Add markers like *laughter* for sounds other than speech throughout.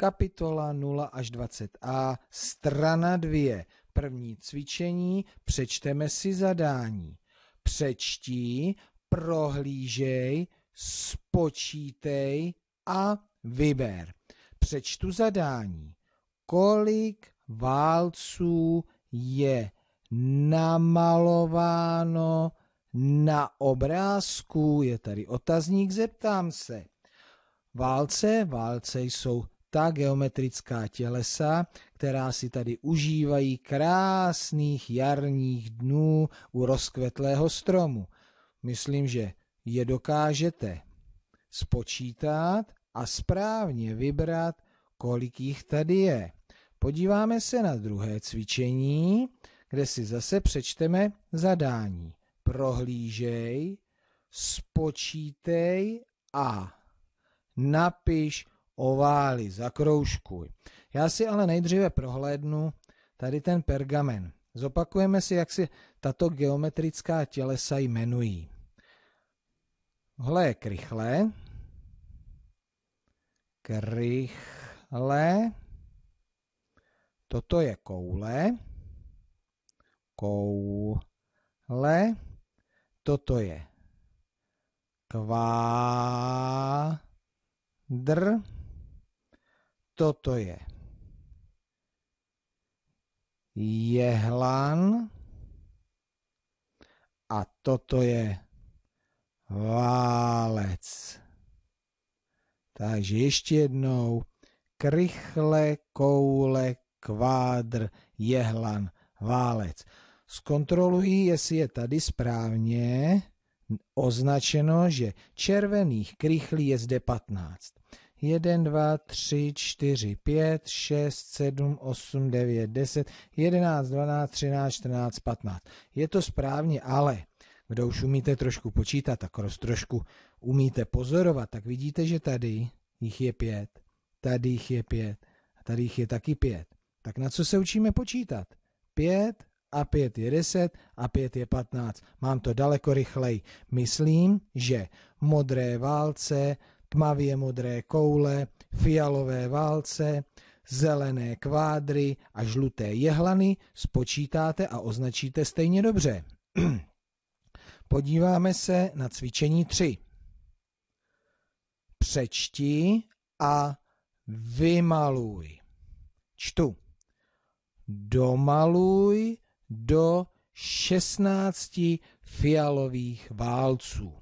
kapitola 0 až 20a, strana 2, první cvičení, přečteme si zadání. Přečtí, prohlížej, spočítej a vyber. Přečtu zadání. Kolik válců je namalováno na obrázku? Je tady otazník, zeptám se. Válce, válce jsou ta geometrická tělesa, která si tady užívají krásných jarních dnů u rozkvetlého stromu. Myslím, že je dokážete spočítat a správně vybrat, kolik jich tady je. Podíváme se na druhé cvičení, kde si zase přečteme zadání. Prohlížej, spočítej a napiš ovály, zakroužkuj. Já si ale nejdříve prohlédnu tady ten pergamen. Zopakujeme si, jak si tato geometrická tělesa jmenují. Tohle je krychlé. Krychlé. toto je koule, koule, toto je kvádr, kdo to je? Jehlan a toto je válec. Takže ještě jednou. Krychle, koule, kvádr, jehlan, válec. Zkontroluji, jestli je tady správně označeno, že červených krychlí je zde 15. 1, 2, 3, 4, 5, 6, 7, 8, 9, 10, 11, 12, 13, 14, 15. Je to správně, ale kdo už umíte trošku počítat, tak trošku umíte pozorovat, tak vidíte, že tady jich je 5, tady jich je 5, a tady jich je taky 5. Tak na co se učíme počítat? 5 a 5 je 10 a 5 je 15. Mám to daleko rychleji. Myslím, že modré válce tmavě modré koule, fialové válce, zelené kvádry a žluté jehlany spočítáte a označíte stejně dobře. *clears throat* Podíváme se na cvičení 3. Přečti a vymaluj. Čtu. Domaluj do 16 fialových válců.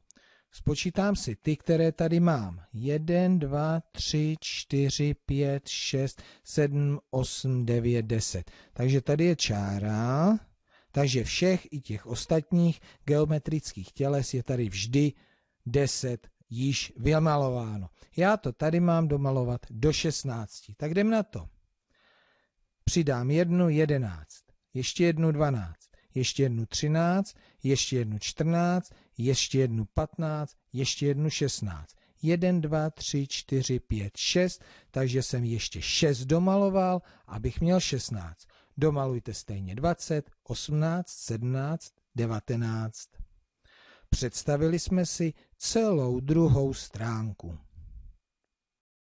Spočítám si ty, které tady mám. 1, 2, 3, 4, 5, 6, 7, 8, 9, 10. Takže tady je čára, takže všech i těch ostatních geometrických těles je tady vždy 10 již vymalováno. Já to tady mám domalovat do 16. Tak jdem na to. Přidám jednu 11, ještě jednu 12, ještě jednu 13, ještě jednu 14, ještě jednu 15, ještě jednu 16. 1, 2, 3, 4, 5, 6, takže jsem ještě 6 domaloval, abych měl 16. Domalujte stejně 20, 18, 17, 19. Představili jsme si celou druhou stránku.